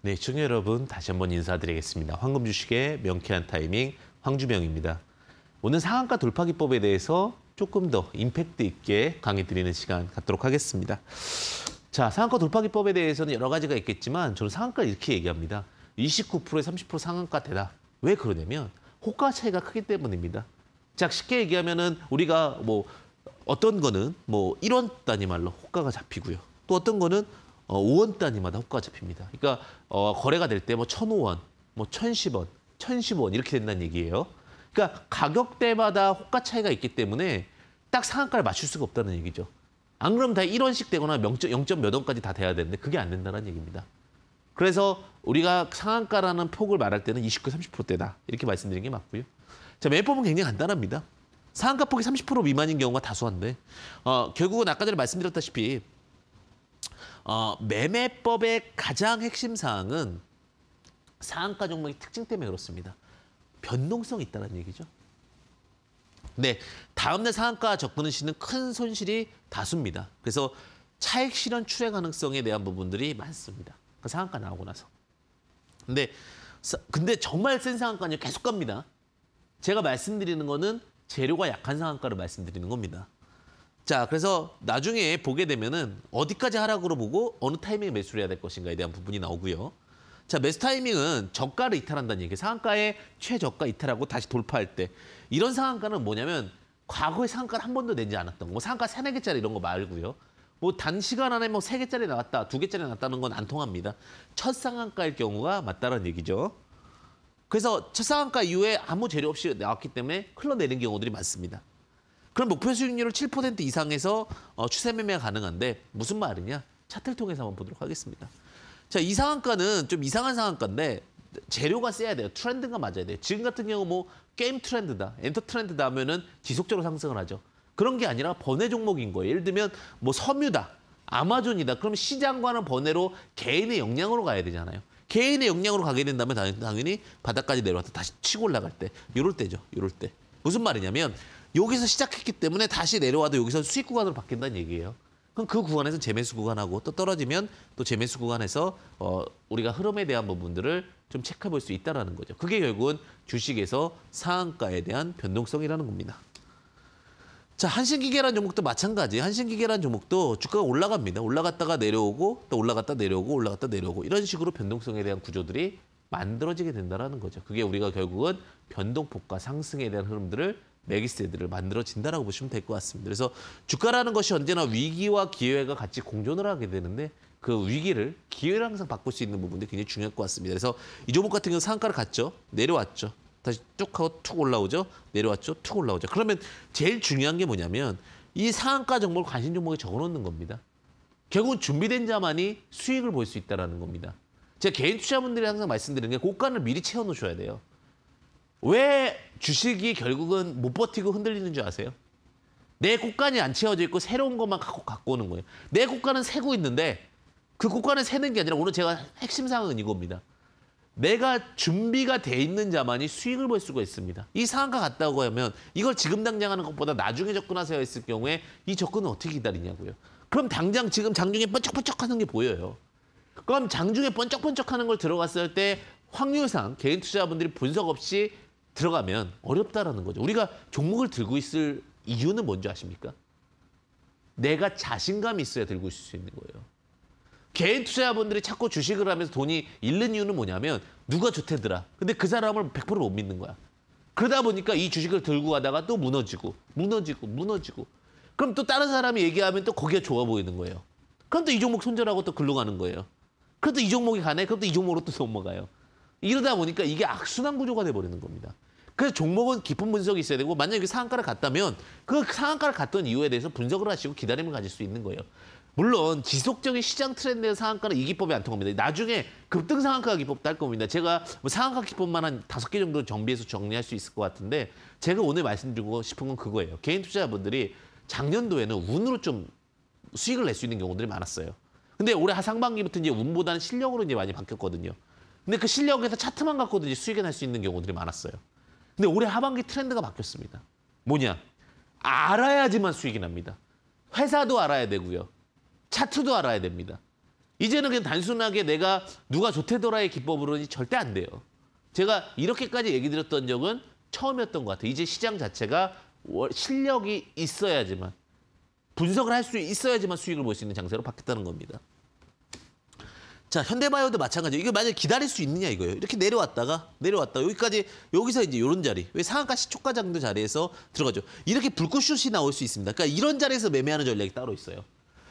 네, 시청자 여러분 다시 한번 인사드리겠습니다. 황금 주식의 명쾌한 타이밍 황주명입니다. 오늘 상한가 돌파 기법에 대해서 조금 더 임팩트 있게 강의 드리는 시간 갖도록 하겠습니다. 자, 상한가 돌파 기법에 대해서는 여러 가지가 있겠지만 저는 상한가를 이렇게 얘기합니다. 29%에 30% 상한가 대다. 왜 그러냐면 호가 차이가 크기 때문입니다. 자, 쉽게 얘기하면은 우리가 뭐 어떤 거는 뭐 1원 단위 말로 호가가 잡히고요. 또 어떤 거는 어, 5원 단위마다 호가가 잡힙니다. 그러니까 어, 거래가 될 때 뭐1 0 0 0원뭐 1,010원, 1,015원 이렇게 된다는 얘기예요. 그러니까 가격대마다 호가 차이가 있기 때문에 딱 상한가를 맞출 수가 없다는 얘기죠. 안 그러면 다 1원씩 되거나 0.몇 원까지 다 돼야 되는데 그게 안 된다는 얘기입니다. 그래서 우리가 상한가라는 폭을 말할 때는 29, 30%대다. 이렇게 말씀드린 게 맞고요. 자, 매법은 굉장히 간단합니다. 상한가 폭이 30% 미만인 경우가 다수한데 어, 결국은 아까 전에 말씀드렸다시피 어, 매매법의 가장 핵심 사항은 상한가 종목의 특징 때문에 그렇습니다. 변동성이 있다는 얘기죠. 네, 다음날 상한가 접근을 시는 큰 손실이 다수입니다. 그래서 차익 실현 출회 가능성에 대한 부분들이 많습니다. 그 상한가 나오고 나서. 근데 근데 정말 센 상한가는 계속 갑니다. 제가 말씀드리는 거는 재료가 약한 상한가를 말씀드리는 겁니다. 자, 그래서 나중에 보게 되면은 어디까지 하락으로 보고 어느 타이밍에 매수를 해야 될 것인가에 대한 부분이 나오고요. 자, 매수 타이밍은 저가를 이탈한다는 얘기. 상한가에 최저가 이탈하고 다시 돌파할 때. 이런 상한가는 뭐냐면 과거에 상한가를 한 번도 내지 않았던 거. 상한가 세네 개짜리 이런 거 말고요. 뭐 단시간 안에 뭐 세 개짜리 나왔다, 두 개짜리 나왔다는 건 안 통합니다. 첫 상한가일 경우가 맞다는 얘기죠. 그래서 첫 상한가 이후에 아무 재료 없이 나왔기 때문에 흘러내린 경우들이 많습니다. 그럼 목표 수익률을 7% 이상에서 어, 추세 매매가 가능한데 무슨 말이냐? 차트를 통해서 한번 보도록 하겠습니다. 자, 이 상한가는 좀 이상한 상한가인데 재료가 세야 돼요. 트렌드가 맞아야 돼요. 지금 같은 경우 뭐 게임 트렌드다, 엔터 트렌드다 하면은 지속적으로 상승을 하죠. 그런 게 아니라 번외 종목인 거예요. 예를 들면 뭐 섬유다, 아마존이다. 그럼 시장과는 번외로 개인의 역량으로 가야 되잖아요. 개인의 역량으로 가게 된다면 당연히 바닥까지 내려와서 다시 치고 올라갈 때, 이럴 때죠. 이럴 때. 무슨 말이냐면 여기서 시작했기 때문에 다시 내려와도 여기서 수익 구간으로 바뀐다는 얘기예요. 그럼 그 구간에서 재매수 구간하고 또 떨어지면 또 재매수 구간에서 어, 우리가 흐름에 대한 부분들을 좀 체크해 볼 수 있다는 거죠. 그게 결국은 주식에서 상한가에 대한 변동성이라는 겁니다. 자, 한신기계란 종목도 마찬가지. 예요 한신기계란 종목도 주가가 올라갑니다. 올라갔다가 내려오고 또 올라갔다 내려오고 올라갔다 내려오고 이런 식으로 변동성에 대한 구조들이 만들어지게 된다는 거죠. 그게 우리가 결국은 변동폭과 상승에 대한 흐름들을 매기세들을 만들어진다라고 보시면 될 것 같습니다. 그래서 주가라는 것이 언제나 위기와 기회가 같이 공존을 하게 되는데 그 위기를 기회를 항상 바꿀 수 있는 부분들이 굉장히 중요할 것 같습니다. 그래서 이 종목 같은 경우는 상가를 갔죠. 내려왔죠. 다시 쭉 하고 툭 올라오죠. 내려왔죠. 툭 올라오죠. 그러면 제일 중요한 게 뭐냐면 이 상한가 종목을 관심 종목에 적어놓는 겁니다. 결국은 준비된 자만이 수익을 볼 수 있다는 라 겁니다. 제가 개인 투자분들이 항상 말씀드리는 게 고가를 미리 채워놓으셔야 돼요. 왜 주식이 결국은 못 버티고 흔들리는 줄 아세요? 내 국간이 안 채워져 있고 새로운 것만 갖고, 갖고 오는 거예요. 내 국간은 세고 있는데 그 국간을 세는게 아니라 오늘 제가 핵심 사항은 이겁니다. 내가 준비가 돼 있는 자만이 수익을 볼 수가 있습니다. 이 상황과 같다고 하면 이걸 지금 당장 하는 것보다 나중에 접근하세요 했을 경우에 이 접근은 어떻게 기다리냐고요. 그럼 당장 지금 장중에 번쩍번쩍 하는 게 보여요. 그럼 장중에 번쩍번쩍 하는 걸 들어갔을 때 확률상 개인 투자자분들이 분석 없이 들어가면 어렵다라는 거죠. 우리가 종목을 들고 있을 이유는 뭔지 아십니까? 내가 자신감이 있어야 들고 있을 수 있는 거예요. 개인 투자자분들이 자꾸 주식을 하면서 돈이 잃는 이유는 뭐냐면 누가 좋대더라. 근데 그 사람을 100%못 믿는 거야. 그러다 보니까 이 주식을 들고 가다가 또 무너지고 무너지고 무너지고 그럼 또 다른 사람이 얘기하면 또 거기가 좋아 보이는 거예요. 그럼 또 이 종목 손절하고 또 글로 가는 거예요. 그럼 또 이 종목이 가네. 그럼 또 이 종목으로 또먹어요 이러다 보니까 이게 악순환 구조가 돼버리는 겁니다. 그래서 종목은 깊은 분석이 있어야 되고 만약에 상한가를 갔다면 그 상한가를 갔던 이유에 대해서 분석을 하시고 기다림을 가질 수 있는 거예요. 물론 지속적인 시장 트렌드의 상한가는 이 기법이 안 통합니다. 나중에 급등 상한가 기법 딸 겁니다. 제가 뭐 상한가 기법만 한 다섯 개 정도 정비해서 정리할 수 있을 것 같은데 제가 오늘 말씀드리고 싶은 건 그거예요. 개인 투자자분들이 작년도에는 운으로 좀 수익을 낼 수 있는 경우들이 많았어요. 근데 올해 하상반기부터 이제 운보다는 실력으로 이제 많이 바뀌었거든요. 근데 그 실력에서 차트만 갖고도 이제 수익을 낼 수 있는 경우들이 많았어요. 근데 올해 하반기 트렌드가 바뀌었습니다. 뭐냐? 알아야지만 수익이 납니다. 회사도 알아야 되고요. 차트도 알아야 됩니다. 이제는 그냥 단순하게 내가 누가 좋대더라의 기법으로는 절대 안 돼요. 제가 이렇게까지 얘기 드렸던 적은 처음이었던 것 같아요. 이제 시장 자체가 실력이 있어야지만 분석을 할 수 있어야지만 수익을 볼 수 있는 장세로 바뀌었다는 겁니다. 자 현대바이오도 마찬가지. 이거 만약에 기다릴 수 있느냐 이거예요. 이렇게 내려왔다가 내려왔다 여기까지 여기서 이제 이런 자리. 왜 상한가 시초가 장도 자리에서 들어가죠. 이렇게 불꽃슛이 나올 수 있습니다. 그러니까 이런 자리에서 매매하는 전략이 따로 있어요.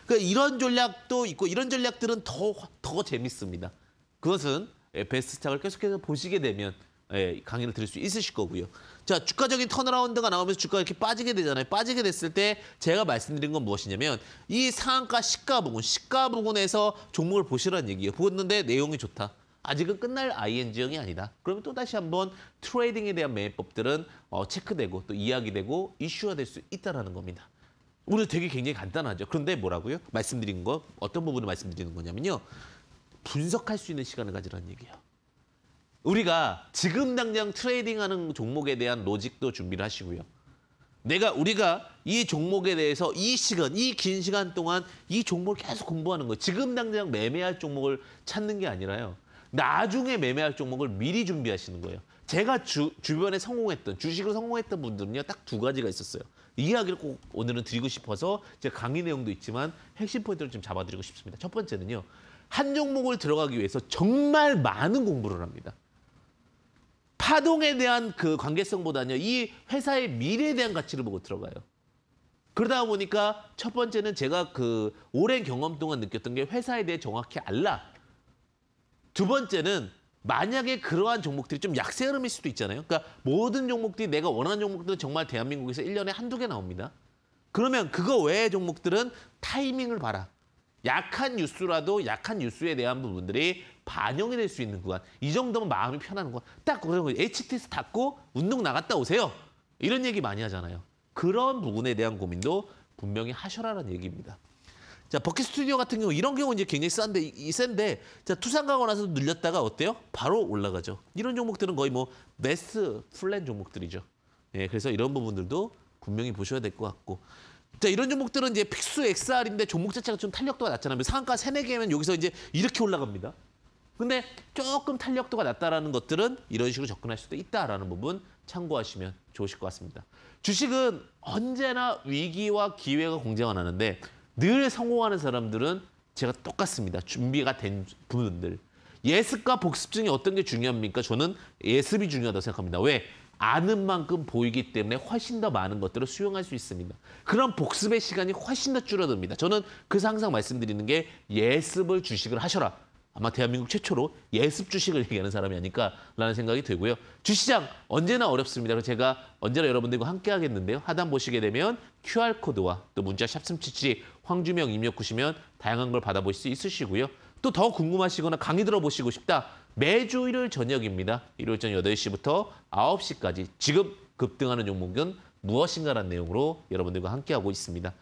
그러니까 이런 전략도 있고 이런 전략들은 더더 더 재밌습니다. 그것은 예, 베스트 스탁을 계속해서 보시게 되면 예, 강의를 들을 수 있으실 거고요. 자, 주가적인 턴어라운드가 나오면서 주가가 이렇게 빠지게 되잖아요. 빠지게 됐을 때 제가 말씀드린 건 무엇이냐면 이 상한가 시가 부분, 시가 부분에서 종목을 보시라는 얘기예요. 보는데 내용이 좋다. 아직은 끝날 ING형이 아니다. 그러면 또 다시 한번 트레이딩에 대한 매매법들은 어, 체크되고 또 이야기되고 이슈화될 수 있다라는 겁니다. 오늘 되게 굉장히 간단하죠. 그런데 뭐라고요? 말씀드린 거 어떤 부분을 말씀드리는 거냐면요. 분석할 수 있는 시간을 가지라는 얘기예요. 우리가 지금 당장 트레이딩하는 종목에 대한 로직도 준비를 하시고요. 내가 우리가 이 종목에 대해서 이 시간, 이 긴 시간 동안 이 종목을 계속 공부하는 거예요. 지금 당장 매매할 종목을 찾는 게 아니라요. 나중에 매매할 종목을 미리 준비하시는 거예요. 제가 주, 주변에 성공했던, 주식으로 성공했던 분들은요. 딱 두 가지가 있었어요. 이야기를 꼭 오늘은 드리고 싶어서 제 강의 내용도 있지만 핵심 포인트를 좀 잡아드리고 싶습니다. 첫 번째는요. 한 종목을 들어가기 위해서 정말 많은 공부를 합니다. 파동에 대한 그관계성보다는이 회사의 미래에 대한 가치를 보고 들어가요. 그러다 보니까 첫 번째는 제가 그 오랜 경험 동안 느꼈던 게 회사에 대해 정확히 알라. 두 번째는 만약에 그러한 종목들이 좀 약세 흐름일 수도 있잖아요. 그러니까 모든 종목들이 내가 원하는 종목들은 정말 대한민국에서 일년에 한두 개 나옵니다. 그러면 그거 외의 종목들은 타이밍을 봐라. 약한 뉴스라도 약한 뉴스에 대한 부분들이 반영이 될 수 있는 구간. 이 정도면 마음이 편하는 거. 딱 그런 거. HTS 닫고 운동 나갔다 오세요. 이런 얘기 많이 하잖아요. 그런 부분에 대한 고민도 분명히 하셔라라는 얘기입니다. 자, 버킷 스튜디오 같은 경우 이런 경우 이제 굉장히 싼데 이이 센데 자, 투상 가고 나서 늘렸다가 어때요? 바로 올라가죠. 이런 종목들은 거의 뭐 매스 플랜 종목들이죠. 예, 그래서 이런 부분들도 분명히 보셔야 될 것 같고 자, 이런 종목들은 이제 픽스 XR인데 종목 자체가 좀 탄력도가 낮잖아요. 상한가 세네 개면 여기서 이제 이렇게 올라갑니다. 근데 조금 탄력도가 낮다라는 것들은 이런 식으로 접근할 수도 있다라는 부분 참고하시면 좋으실 것 같습니다. 주식은 언제나 위기와 기회가 공존하는데 늘 성공하는 사람들은 제가 똑같습니다. 준비가 된 분들. 예습과 복습 중에 어떤 게 중요합니까? 저는 예습이 중요하다고 생각합니다. 왜? 아는 만큼 보이기 때문에 훨씬 더 많은 것들을 수용할 수 있습니다. 그런 복습의 시간이 훨씬 더 줄어듭니다. 저는 그래서 항상 말씀드리는 게 예습을 주식을 하셔라. 아마 대한민국 최초로 예습 주식을 얘기하는 사람이 아닐까라는 생각이 들고요. 주시장 언제나 어렵습니다. 그래서 제가 언제나 여러분들과 함께 하겠는데요. 하단 보시게 되면 QR코드와 또 문자 샵377 황주명 입력 하시면 다양한 걸 받아보실 수 있으시고요. 또 더 궁금하시거나 강의 들어보시고 싶다. 매주 일요일 저녁입니다. 일요일 저녁 8시부터 9시까지 지금 급등하는 종목은 무엇인가라는 내용으로 여러분들과 함께하고 있습니다.